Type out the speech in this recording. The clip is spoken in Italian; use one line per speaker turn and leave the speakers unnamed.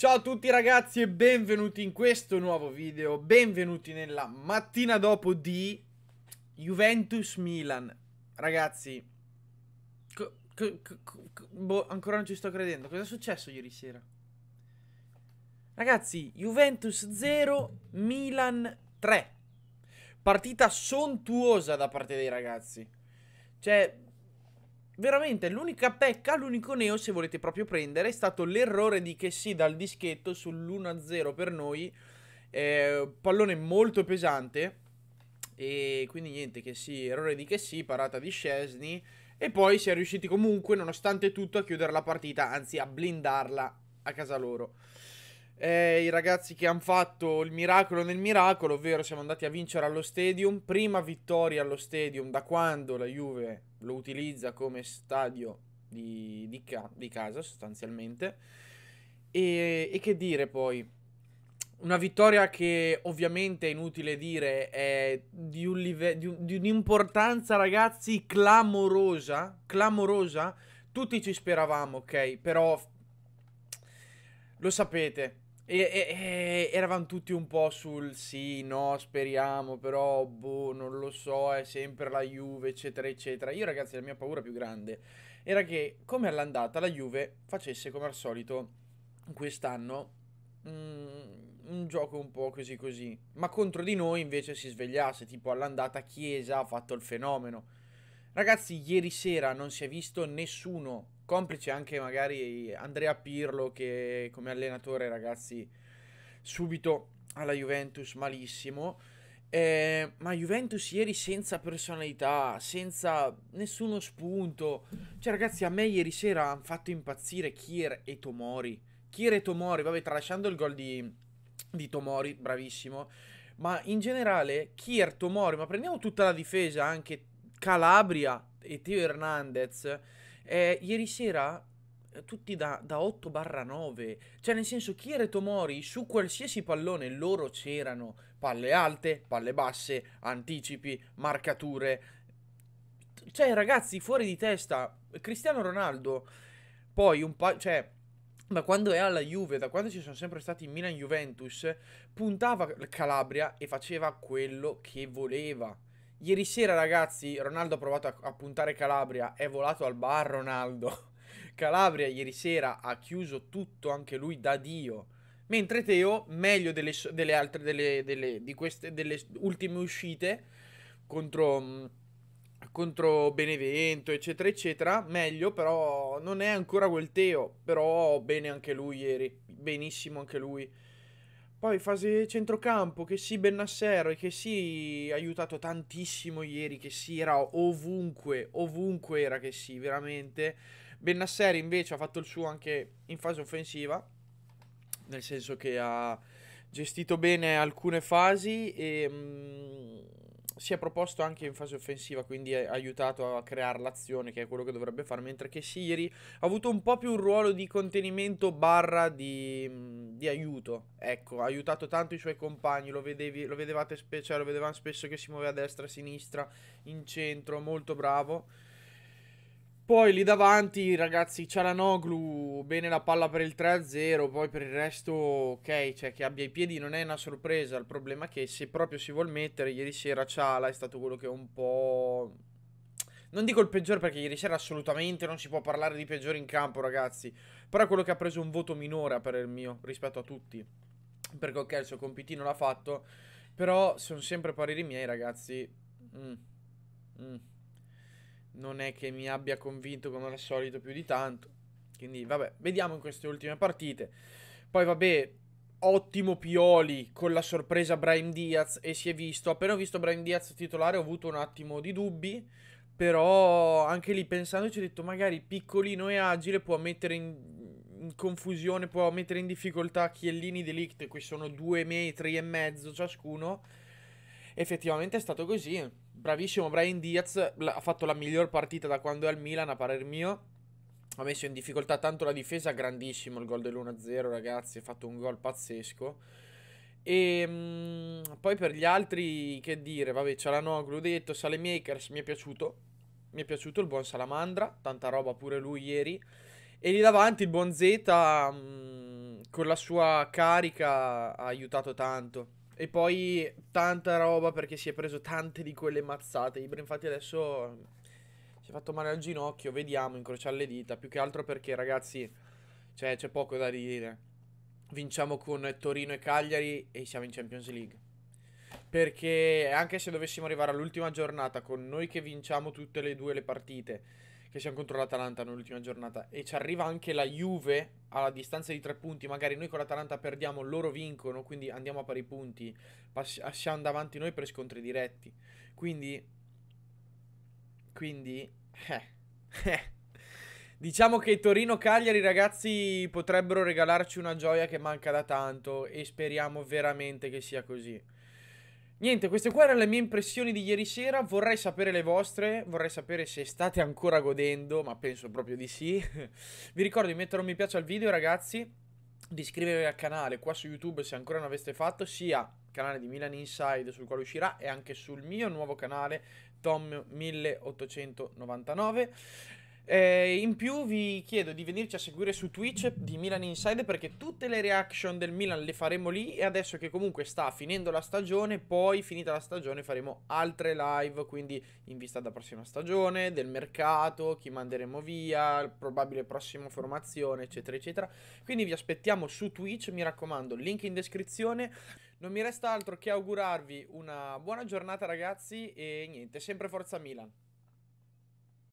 Ciao a tutti ragazzi e benvenuti in questo nuovo video, benvenuti nella mattina dopo di Juventus-Milan Ragazzi, boh, ancora non ci sto credendo, cosa è successo ieri sera? Ragazzi, Juventus 0, Milan 3 Partita sontuosa da parte dei ragazzi Cioè, Veramente l'unica pecca, l'unico neo se volete proprio prendere è stato l'errore di che sì dal dischetto sull'1-0 per noi eh, Pallone molto pesante E quindi niente che sì, errore di che sì, parata di Scesni E poi si è riusciti comunque nonostante tutto a chiudere la partita, anzi a blindarla a casa loro eh, i ragazzi che hanno fatto il miracolo nel miracolo, ovvero siamo andati a vincere allo stadium, prima vittoria allo stadium da quando la Juve lo utilizza come stadio di, di, ca di casa sostanzialmente. E, e che dire poi? Una vittoria che ovviamente è inutile dire è di, un un'importanza, un ragazzi, clamorosa. Clamorosa. Tutti ci speravamo, ok? Però lo sapete, e, e, e, eravamo tutti un po' sul sì, no, speriamo, però, boh, non lo so, è sempre la Juve, eccetera, eccetera. Io, ragazzi, la mia paura più grande era che, come all'andata, la Juve facesse, come al solito, quest'anno, mh, mm, un gioco un po' così così. Ma contro di noi, invece, si svegliasse, tipo all'andata Chiesa ha fatto il fenomeno. Ragazzi, ieri sera non si è visto nessuno complice anche magari Andrea Pirlo che come allenatore ragazzi subito alla Juventus malissimo eh, ma Juventus ieri senza personalità, senza nessuno spunto. Cioè, ragazzi, a me ieri sera hanno fatto impazzire Kier e Tomori. Kier e Tomori, vabbè, tralasciando il gol di, di Tomori, bravissimo. Ma in generale, Kier, Tomori, ma prendiamo tutta la difesa, anche Calabria e Teo Hernandez eh, ieri sera eh, tutti da, da 8 barra 9 cioè nel senso Kier e Tomori su qualsiasi pallone loro c'erano palle alte, palle basse anticipi, marcature cioè ragazzi fuori di testa Cristiano Ronaldo poi un paio cioè da quando è alla Juve, da quando ci sono sempre stati in Milan-Juventus, puntava Calabria e faceva quello che voleva. Ieri sera, ragazzi, Ronaldo ha provato a, a puntare Calabria. È volato al bar, Ronaldo. Calabria ieri sera ha chiuso tutto, anche lui, da Dio. Mentre Teo, meglio delle, delle altre, delle, delle, di queste, delle ultime uscite contro, contro Benevento, eccetera, eccetera, meglio, però non è ancora quel Teo. Però bene anche lui ieri, benissimo anche lui. Poi fase centrocampo, che sì Bennassero e che sì ha aiutato tantissimo ieri, che sì era ovunque, ovunque era che sì, veramente. Bennassero invece ha fatto il suo anche in fase offensiva, nel senso che ha gestito bene alcune fasi e... Ehm, Mh, si è proposto anche in fase offensiva, quindi ha aiutato a creare l'azione, che è quello che dovrebbe fare, mentre che Siri ha avuto un po' più un ruolo di contenimento barra di, di aiuto, ecco, ha aiutato tanto i suoi compagni, lo, vedevi, lo vedevate spesso, cioè, lo vedevamo spesso che si muoveva a destra, a sinistra, in centro, molto bravo. Poi lì davanti, ragazzi, Cialanoglu, bene la palla per il 3-0, poi per il resto, ok, cioè che abbia i piedi non è una sorpresa, il problema è che se proprio si vuol mettere, ieri sera Ciala è stato quello che è un po'... Non dico il peggiore perché ieri sera assolutamente non si può parlare di peggiore in campo, ragazzi, però è quello che ha preso un voto minore per il mio rispetto a tutti, perché ok, il suo compitino l'ha fatto, però sono sempre pareri miei, ragazzi. Mm. Mm non è che mi abbia convinto come al solito più di tanto. Quindi vabbè, vediamo in queste ultime partite. Poi vabbè, ottimo Pioli con la sorpresa Brian Diaz e si è visto. Appena ho visto Brian Diaz titolare ho avuto un attimo di dubbi, però anche lì pensandoci ho detto magari piccolino e agile può mettere in, in confusione, può mettere in difficoltà Chiellini e Delict, qui sono due metri e mezzo ciascuno effettivamente è stato così. Bravissimo Brian Diaz, ha fatto la miglior partita da quando è al Milan a parer mio. Ha messo in difficoltà tanto la difesa, grandissimo il gol dell'1-0 ragazzi, ha fatto un gol pazzesco. E ehm, mh, poi per gli altri, che dire, vabbè, Cialanoglu detto, Salemakers mi è piaciuto, mi è piaciuto il buon Salamandra, tanta roba pure lui ieri. E lì davanti il buon Z mm, con la sua carica ha aiutato tanto. E poi tanta roba perché si è preso tante di quelle mazzate. Ibra infatti adesso mm, si è fatto male al ginocchio, vediamo, incrociare le dita. Più che altro perché ragazzi, cioè, c'è poco da dire. Vinciamo con Torino e Cagliari e siamo in Champions League. Perché anche se dovessimo arrivare all'ultima giornata con noi che vinciamo tutte e due le partite che siamo contro l'Atalanta nell'ultima giornata e ci arriva anche la Juve alla distanza di tre punti, magari noi con l'Atalanta perdiamo, loro vincono, quindi andiamo a pari punti, passiamo davanti noi per scontri diretti. Quindi quindi eh, eh. Diciamo che Torino-Cagliari, ragazzi, potrebbero regalarci una gioia che manca da tanto e speriamo veramente che sia così. Niente, queste qua erano le mie impressioni di ieri sera, vorrei sapere le vostre, vorrei sapere se state ancora godendo, ma penso proprio di sì. Vi ricordo di mettere un mi piace al video ragazzi, di iscrivervi al canale qua su YouTube se ancora non aveste fatto, sia canale di Milan Inside sul quale uscirà e anche sul mio nuovo canale Tom1899. Eh, in più vi chiedo di venirci a seguire su Twitch di Milan Inside perché tutte le reaction del Milan le faremo lì e adesso che comunque sta finendo la stagione, poi finita la stagione faremo altre live, quindi in vista della prossima stagione, del mercato, chi manderemo via, probabile prossima formazione, eccetera, eccetera. Quindi vi aspettiamo su Twitch, mi raccomando, link in descrizione. Non mi resta altro che augurarvi una buona giornata ragazzi e niente, sempre forza Milan.